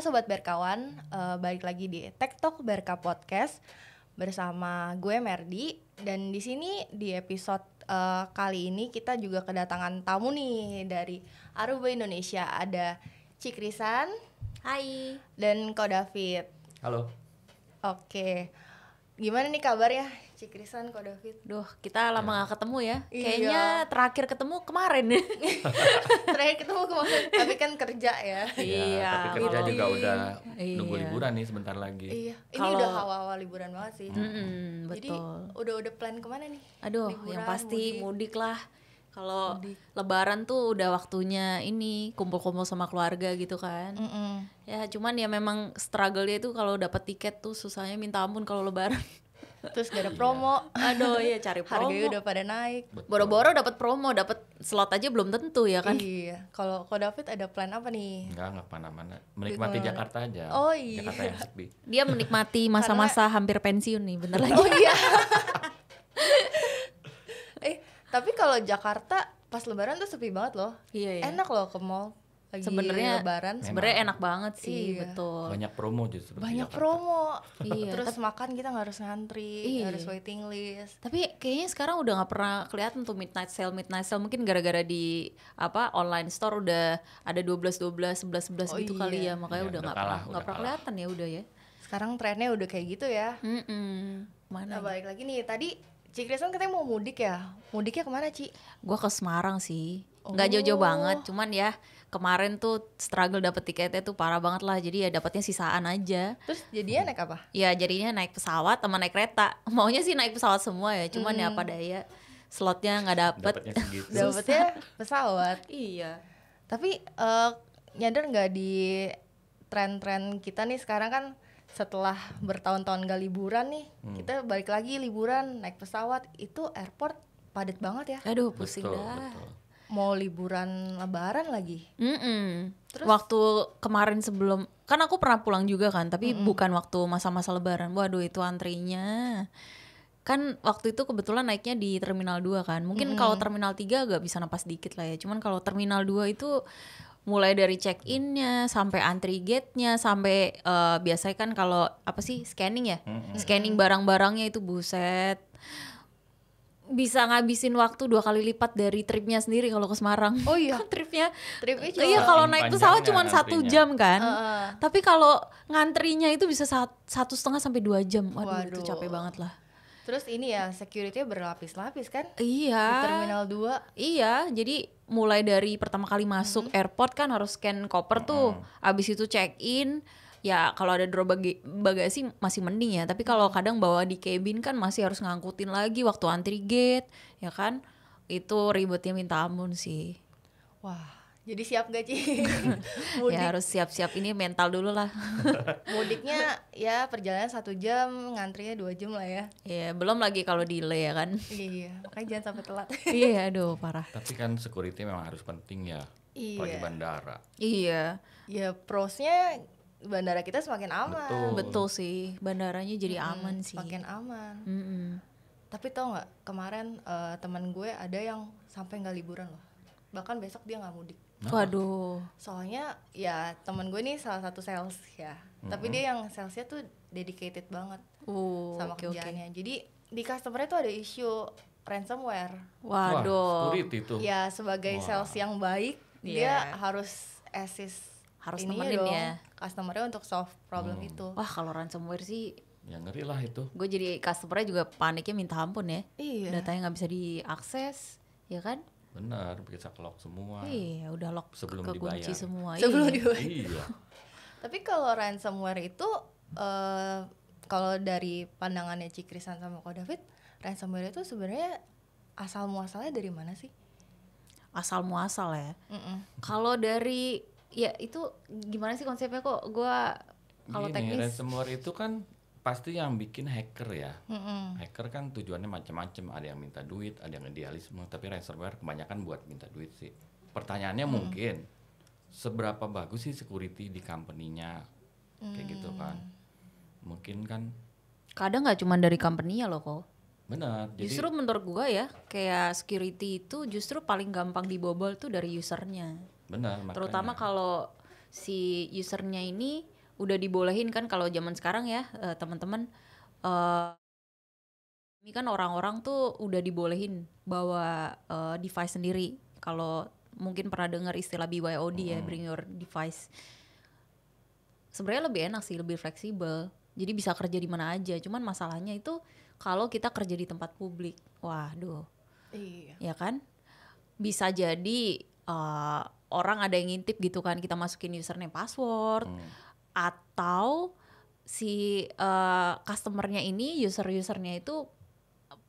sobat berkawan, uh, balik lagi di Tektok Berka Podcast bersama gue Merdi dan di sini di episode uh, kali ini kita juga kedatangan tamu nih dari Aruba Indonesia ada Cikrisan, Hai, dan Ko David. Halo. Oke, gimana nih kabarnya Cikrisan kok David. Duh, kita lama nggak ya. ketemu ya. Iya. Kayaknya terakhir ketemu kemarin. terakhir ketemu kemarin, tapi kan kerja ya. Iya. Tapi kerja iya, kan udah gitu. juga udah iya. liburan nih sebentar lagi. Iya. Ini kalo... udah awal-awal liburan banget sih. Mm -hmm, betul. Jadi udah-udah plan kemana nih? Aduh, liburan, yang pasti mudik, mudik lah. Kalau lebaran tuh udah waktunya ini kumpul-kumpul sama keluarga gitu kan. Mm -mm. Ya cuman ya memang struggle-nya tuh kalau dapat tiket tuh susahnya minta ampun kalau lebaran. terus gak ada iya. promo aduh ya cari promo harganya udah pada naik boro-boro dapat promo dapat slot aja belum tentu ya kan iya kalau kau David ada plan apa nih enggak enggak mana-mana menikmati gitu. Jakarta aja oh iya Jakarta yang iya. sepi dia menikmati masa-masa Karena... hampir pensiun nih bener lagi oh iya eh tapi kalau Jakarta pas lebaran tuh sepi banget loh iya, iya. enak loh ke mall lagi sebenarnya lebaran sebenarnya enak banget sih iya. betul banyak promo justru banyak Jakarta. promo iya terus tapi, makan kita nggak harus ngantri iya. harus waiting list tapi kayaknya sekarang udah nggak pernah kelihatan tuh midnight sale midnight sale mungkin gara-gara di apa online store udah ada 12 12 11 11 oh, gitu iya. kali ya makanya iya, udah nggak pernah nggak pernah kelihatan ya udah ya sekarang trennya udah kayak gitu ya mm -mm. mana nah, balik lagi nih tadi Cik Kristen katanya mau mudik ya? Mudiknya kemana Ci? Gue ke Semarang sih nggak oh. jauh-jauh banget cuman ya kemarin tuh struggle dapet tiketnya tuh parah banget lah jadi ya dapetnya sisaan aja terus jadinya naik apa ya jadinya naik pesawat sama naik kereta maunya sih naik pesawat semua ya cuman ya hmm. ya apa daya slotnya nggak dapet dapetnya, dapetnya pesawat iya tapi uh, nyadar nggak di tren-tren kita nih sekarang kan setelah bertahun-tahun gak liburan nih hmm. kita balik lagi liburan naik pesawat itu airport padat banget ya aduh pusing betul, dah betul mau liburan lebaran lagi. Mm -mm. Terus waktu kemarin sebelum kan aku pernah pulang juga kan, tapi mm -mm. bukan waktu masa-masa lebaran. Waduh itu antrinya. Kan waktu itu kebetulan naiknya di terminal 2 kan. Mungkin mm -mm. kalau terminal 3 agak bisa napas dikit lah ya. Cuman kalau terminal 2 itu mulai dari check innya sampai antri gate-nya sampai uh, biasanya kan kalau apa sih scanning ya? Mm -hmm. Scanning barang-barangnya itu buset bisa ngabisin waktu dua kali lipat dari tripnya sendiri kalau ke Semarang. Oh iya, tripnya. Tripnya eh, Iya, kalau naik pesawat cuma satu jam kan. Uh. Tapi kalau ngantrinya itu bisa satu setengah sampai dua jam. Waduh, Waduh, itu capek banget lah. Terus ini ya security berlapis-lapis kan? Iya. Di terminal 2. Iya, jadi mulai dari pertama kali masuk mm -hmm. airport kan harus scan koper mm -hmm. tuh. Mm-hmm. Abis itu check in, ya kalau ada draw bagi bagasi masih mending ya tapi kalau kadang bawa di cabin kan masih harus ngangkutin lagi waktu antri gate ya kan itu ribetnya minta ampun sih wah jadi siap gak sih ya harus siap-siap ini mental dulu lah Mudiknya ya perjalanan satu jam, ngantrinya dua jam lah ya Iya belum lagi kalau delay ya kan Iya makanya jangan sampai telat Iya yeah, aduh parah Tapi kan security memang harus penting ya Iya Apalagi bandara Iya Ya prosnya bandara kita semakin aman. Betul, Betul sih, bandaranya jadi hmm, aman sih. Semakin aman. Mm -hmm. Tapi tau nggak kemarin uh, teman gue ada yang sampai nggak liburan loh. Bahkan besok dia nggak mudik. Nah. Waduh. Soalnya ya teman gue ini salah satu sales ya. Mm-hmm. Tapi dia yang salesnya tuh dedicated banget uh, sama okay, kerjanya. Okay. Jadi di customer itu ada isu ransomware. Waduh. Wah, security Ya sebagai Wah. sales yang baik yeah. dia iya. harus assist harus Ininya ya, dong, ya customernya untuk solve problem hmm. itu wah kalau ransomware sih ya ngeri lah itu gue jadi customernya juga paniknya minta ampun ya iya. datanya nggak bisa diakses ya kan benar bisa lock semua iya udah lock sebelum ke dibayar. kunci semua sebelum iya. dibayar iya tapi kalau ransomware itu uh, kalau dari pandangannya Cikrisan sama Ko David ransomware itu sebenarnya asal muasalnya dari mana sih asal muasal ya mm kalau dari ya itu gimana sih konsepnya kok gue kalau teknis ransomware itu kan pasti yang bikin hacker ya mm-hmm. hacker kan tujuannya macam-macam ada yang minta duit ada yang idealisme tapi ransomware kebanyakan buat minta duit sih pertanyaannya mm. mungkin seberapa bagus sih security di company-nya mm. kayak gitu mm. kan mungkin kan kadang nggak cuma dari company-nya loh kok Benar. Justru jadi, menurut gua ya, kayak security itu justru paling gampang dibobol tuh dari usernya. Benar. Iya, makanya. Terutama kalau si usernya ini udah dibolehin kan kalau zaman sekarang ya eh, teman-teman. Uh, ini kan orang-orang tuh udah dibolehin bawa uh, device sendiri. Kalau mungkin pernah dengar istilah BYOD ya, hmm. ya, bring your device. Sebenarnya lebih enak sih, lebih fleksibel. Jadi bisa kerja di mana aja. Cuman masalahnya itu kalau kita kerja di tempat publik, waduh, iya. ya kan? Bisa jadi uh, orang ada yang ngintip gitu kan kita masukin username password hmm. atau si uh, customernya ini user-usernya itu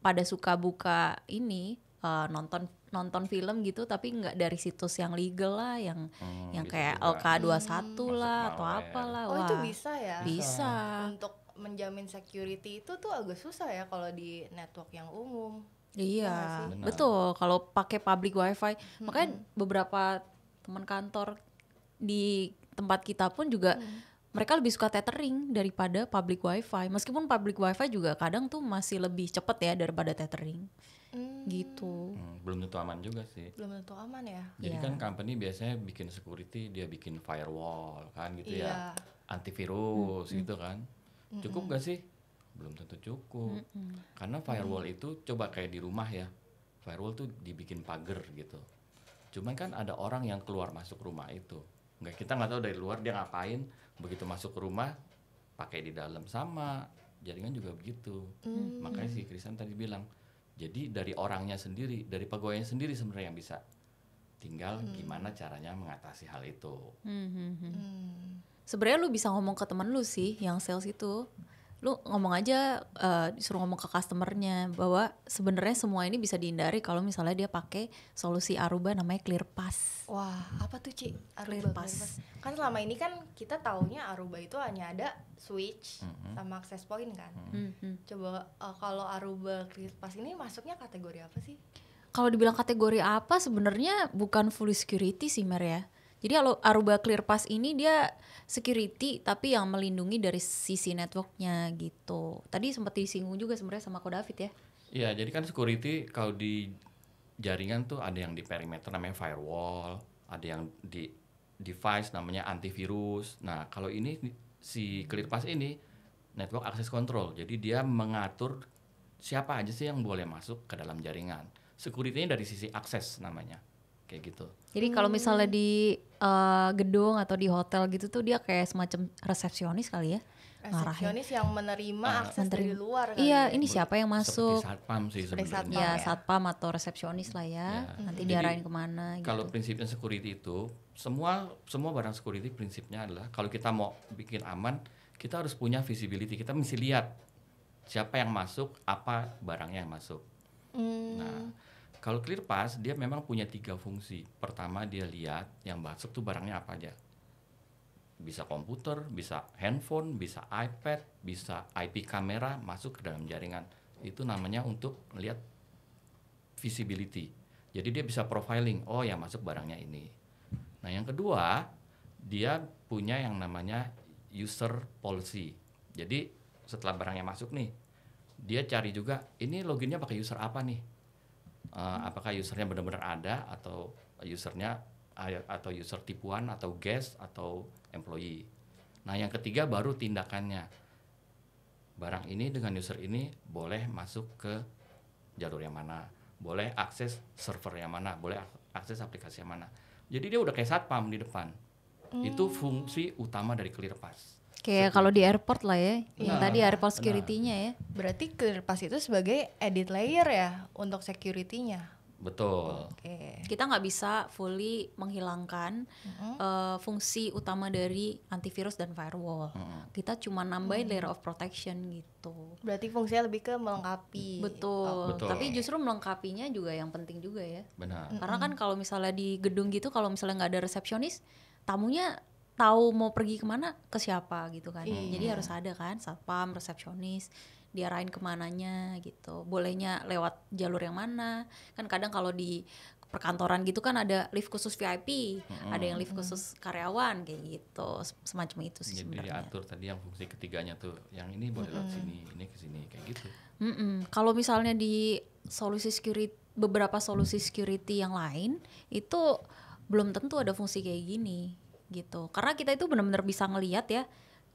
pada suka buka ini uh, nonton nonton film gitu tapi nggak dari situs yang legal lah yang hmm, yang gitu kayak LK21 hmm. lah atau apalah oh Wah, itu bisa ya bisa untuk menjamin security itu tuh agak susah ya kalau di network yang umum Iya, iya betul. Kalau pakai public wifi, hmm. makanya beberapa teman kantor di tempat kita pun juga hmm. mereka lebih suka tethering daripada public wifi meskipun public wifi juga kadang tuh masih lebih cepet ya daripada tethering hmm. gitu hmm, belum tentu aman juga sih belum tentu aman ya jadi yeah. kan company biasanya bikin security dia bikin firewall kan gitu yeah. ya iya. antivirus hmm. gitu kan hmm. cukup hmm. gak sih belum tentu cukup hmm. karena firewall hmm. itu coba kayak di rumah ya firewall tuh dibikin pagar gitu cuman kan ada orang yang keluar masuk rumah itu nggak kita nggak tahu dari luar dia ngapain begitu masuk rumah pakai di dalam sama jaringan juga begitu mm. makanya si Krisan tadi bilang jadi dari orangnya sendiri dari pegawainya sendiri sebenarnya yang bisa tinggal mm. gimana caranya mengatasi hal itu mm-hmm. sebenarnya lu bisa ngomong ke teman lu sih yang sales itu lu ngomong aja uh, disuruh ngomong ke customernya bahwa sebenarnya semua ini bisa dihindari kalau misalnya dia pakai solusi Aruba namanya Clear Pass. Wah, apa tuh Ci? Aruba Clear Pass. Kan selama ini kan kita taunya Aruba itu hanya ada switch mm-hmm. sama access point kan. Mm-hmm. Coba uh, kalau Aruba Clear Pass ini masuknya kategori apa sih? Kalau dibilang kategori apa sebenarnya bukan full security sih Mer ya jadi kalau Aruba Clear Pass ini dia security tapi yang melindungi dari sisi networknya gitu. Tadi sempat disinggung juga sebenarnya sama Ko David ya. Iya, jadi kan security kalau di jaringan tuh ada yang di perimeter namanya firewall, ada yang di device namanya antivirus. Nah, kalau ini si Clear Pass ini network access control. Jadi dia mengatur siapa aja sih yang boleh masuk ke dalam jaringan. Security-nya dari sisi akses namanya kayak gitu. Jadi kalau misalnya di uh, gedung atau di hotel gitu tuh dia kayak semacam resepsionis kali ya? resepsionis yang menerima uh, akses menerima. dari luar kan? Iya, ya. ini siapa yang masuk? Seperti satpam sih sebenarnya. Satpam, ya, ya, satpam atau resepsionis lah ya. ya. Nanti Jadi, diarahin kemana gitu. Kalau prinsipnya security itu semua semua barang security prinsipnya adalah kalau kita mau bikin aman, kita harus punya visibility. Kita mesti lihat siapa yang masuk, apa barangnya yang masuk. Hmm. Nah, kalau clear pass dia memang punya tiga fungsi. Pertama dia lihat yang masuk tuh barangnya apa aja. Bisa komputer, bisa handphone, bisa iPad, bisa IP kamera masuk ke dalam jaringan. Itu namanya untuk lihat visibility. Jadi dia bisa profiling, oh yang masuk barangnya ini. Nah, yang kedua, dia punya yang namanya user policy. Jadi setelah barangnya masuk nih, dia cari juga ini loginnya pakai user apa nih uh, apakah usernya benar-benar ada atau usernya eh, atau user tipuan atau guest atau employee. Nah, yang ketiga baru tindakannya. Barang ini dengan user ini boleh masuk ke jalur yang mana, boleh akses server yang mana, boleh akses aplikasi yang mana. Jadi dia udah kayak satpam di depan. Hmm. Itu fungsi utama dari clear pass. Kayak kalau di airport lah ya, yang nah, tadi airport nah. security-nya ya. Berarti ClearPass itu sebagai edit layer ya untuk security-nya. Betul. Okay. Kita nggak bisa fully menghilangkan mm-hmm. uh, fungsi utama dari antivirus dan firewall. Mm-hmm. Kita cuma nambahin mm. layer of protection gitu. Berarti fungsinya lebih ke melengkapi. Betul. Oh, betul. Tapi justru melengkapinya juga yang penting juga ya. Benar. Karena mm-hmm. kan kalau misalnya di gedung gitu, kalau misalnya nggak ada resepsionis, tamunya tahu mau pergi kemana ke siapa gitu kan iya. jadi harus ada kan satpam resepsionis diarahin kemananya gitu bolehnya lewat jalur yang mana kan kadang kalau di perkantoran gitu kan ada lift khusus VIP, hmm. ada yang lift khusus karyawan kayak gitu, semacam itu sih Jadi sebenarnya. diatur tadi yang fungsi ketiganya tuh, yang ini boleh lewat sini, ini ke sini kayak gitu. Hmm. Kalau misalnya di solusi security beberapa solusi security yang lain itu belum tentu ada fungsi kayak gini gitu karena kita itu benar-benar bisa ngelihat ya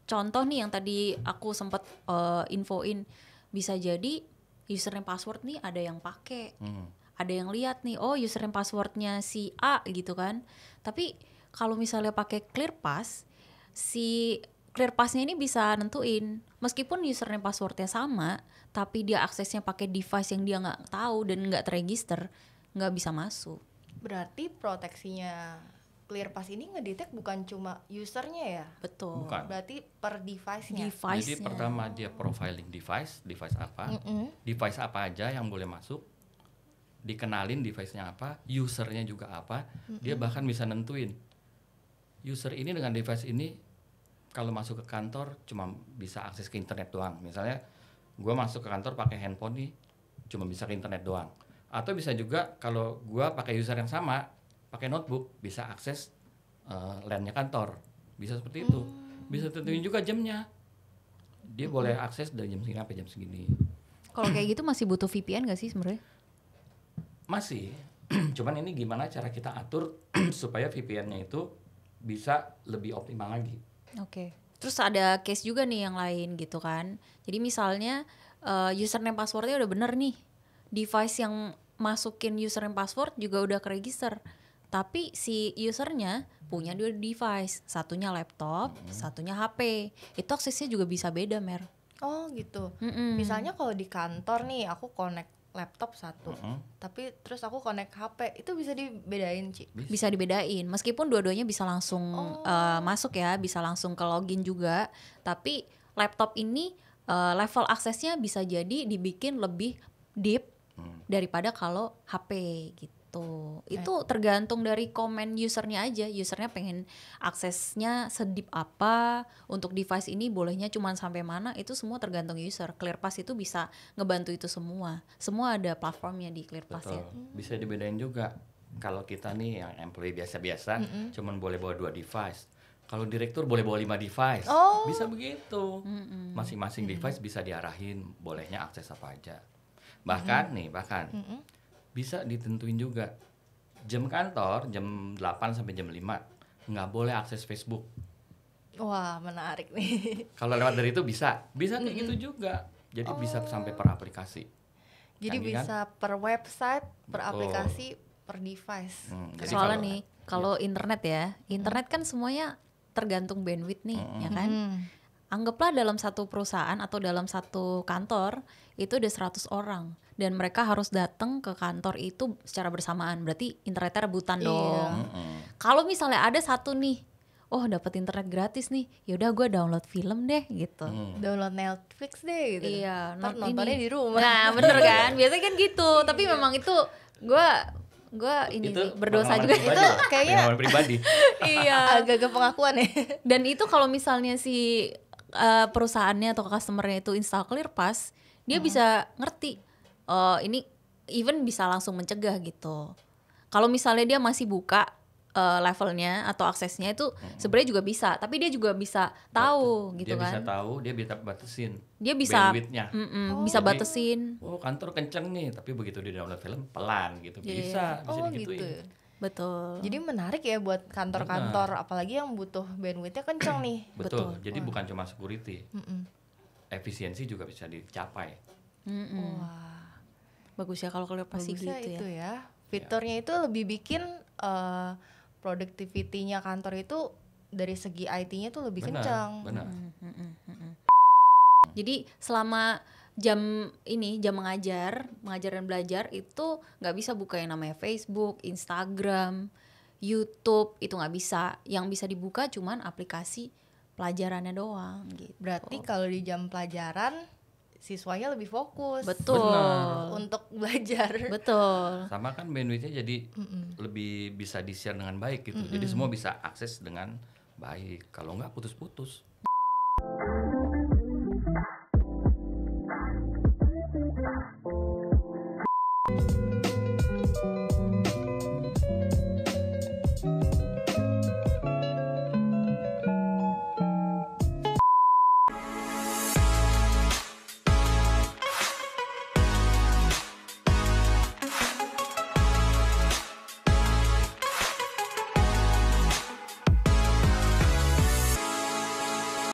contoh nih yang tadi aku sempat uh, eh, infoin bisa jadi username password nih ada yang pakai hmm. ada yang lihat nih oh username passwordnya si A gitu kan tapi kalau misalnya pakai clear pass si clear passnya ini bisa nentuin meskipun username passwordnya sama tapi dia aksesnya pakai device yang dia nggak tahu dan nggak terregister nggak bisa masuk berarti proteksinya clear ClearPass ini ngedetect bukan cuma usernya ya? Betul. Bukan. Berarti per device-nya. device Jadi pertama dia profiling device, device apa, mm -mm. device apa aja yang boleh masuk, dikenalin device-nya apa, usernya juga apa, mm -mm. dia bahkan bisa nentuin user ini dengan device ini kalau masuk ke kantor cuma bisa akses ke internet doang. Misalnya gue masuk ke kantor pakai handphone nih, cuma bisa ke internet doang. Atau bisa juga kalau gue pakai user yang sama, pakai notebook bisa akses uh, eh, LAN-nya kantor. Bisa seperti itu. Hmm. Bisa tentuin juga jamnya. Dia boleh hmm. akses dari jam segini sampai jam segini. Kalau kayak gitu masih butuh VPN gak sih sebenarnya? Masih. Cuman ini gimana cara kita atur supaya VPN-nya itu bisa lebih optimal lagi. Oke. Okay. Terus ada case juga nih yang lain gitu kan. Jadi misalnya uh, username passwordnya udah bener nih. Device yang masukin username password juga udah ke register tapi si usernya punya dua device, satunya laptop, mm -hmm. satunya HP. Itu aksesnya juga bisa beda, Mer. Oh, gitu. Mm -hmm. Misalnya kalau di kantor nih aku connect laptop satu, Mm -hmm. tapi terus aku connect HP itu bisa dibedain Ci? Bisa dibedain, meskipun dua-duanya bisa langsung oh. uh, masuk ya, bisa langsung ke login juga, tapi laptop ini uh, level aksesnya bisa jadi dibikin lebih deep hmm. daripada kalau HP gitu gitu. Eh. Itu tergantung dari komen usernya aja. Usernya pengen aksesnya sedip apa, untuk device ini bolehnya cuma sampai mana, itu semua tergantung user. ClearPass itu bisa ngebantu itu semua. Semua ada platformnya di ClearPass ya. Betul. ya. Bisa dibedain juga. Kalau kita nih yang employee biasa-biasa, mm -hmm. cuman boleh bawa dua device kalau direktur boleh bawa lima device. Oh. Bisa begitu. Masing-masing mm -mm. device bisa diarahin bolehnya akses apa aja. Bahkan mm -hmm. nih, bahkan mm -hmm bisa ditentuin juga jam kantor jam 8 sampai jam 5 nggak boleh akses Facebook wah menarik nih kalau lewat dari itu bisa bisa kayak mm gitu juga jadi oh. bisa sampai per aplikasi jadi Canggih bisa kan? per website per Betul. aplikasi per device hmm, jadi soalnya kalo, nih ya. kalau ya. internet ya internet kan semuanya tergantung bandwidth nih -hmm. ya kan -hmm anggaplah dalam satu perusahaan atau dalam satu kantor itu ada 100 orang dan mereka harus datang ke kantor itu secara bersamaan berarti internetnya rebutan iya. dong. Mm Kalau misalnya ada satu nih, oh dapat internet gratis nih, yaudah gue download film deh gitu. Mm. Download Netflix deh gitu. Iya, not nah, nontonnya di rumah. Nah bener kan, biasanya kan gitu. Iya. Tapi memang itu gue gue ini itu sih, berdosa juga pribadi. itu kayaknya pribadi iya agak-agak pengakuan ya dan itu kalau misalnya si uh, perusahaannya atau customernya itu install clear pass dia hmm. bisa ngerti uh, ini even bisa langsung mencegah gitu. Kalau misalnya dia masih buka uh, levelnya atau aksesnya itu hmm. sebenarnya juga bisa, tapi dia juga bisa tahu gitu dia kan. Dia bisa tahu, dia bisa batasin. Dia bisa bandwidthnya. oh. bisa Jadi, batasin. Oh, kantor kenceng nih, tapi begitu di download film pelan gitu. Yeah. Iya. Bisa, bisa oh, Gitu. Ya. Betul. Jadi menarik ya buat kantor-kantor, apalagi yang butuh bandwidthnya kenceng nih. Betul. Betul. Jadi Wah. bukan cuma security, Mm-mm. efisiensi juga bisa dicapai. Mm-mm. Wah, bagus ya kalau kalian pasti gitu ya. itu ya. Fiturnya ya. itu lebih bikin uh, productivity-nya kantor itu dari segi IT-nya tuh lebih benar, kencang. Benar. mm Jadi selama jam ini jam mengajar mengajar dan belajar itu nggak bisa buka yang namanya Facebook, Instagram, YouTube itu nggak bisa. Yang bisa dibuka cuman aplikasi pelajarannya doang. Gitu. Berarti kalau di jam pelajaran siswanya lebih fokus. Betul. Benar. Untuk belajar. Betul. Sama kan bandwidthnya jadi Mm-mm. lebih bisa di share dengan baik gitu. Mm-mm. Jadi semua bisa akses dengan baik. Kalau nggak putus-putus.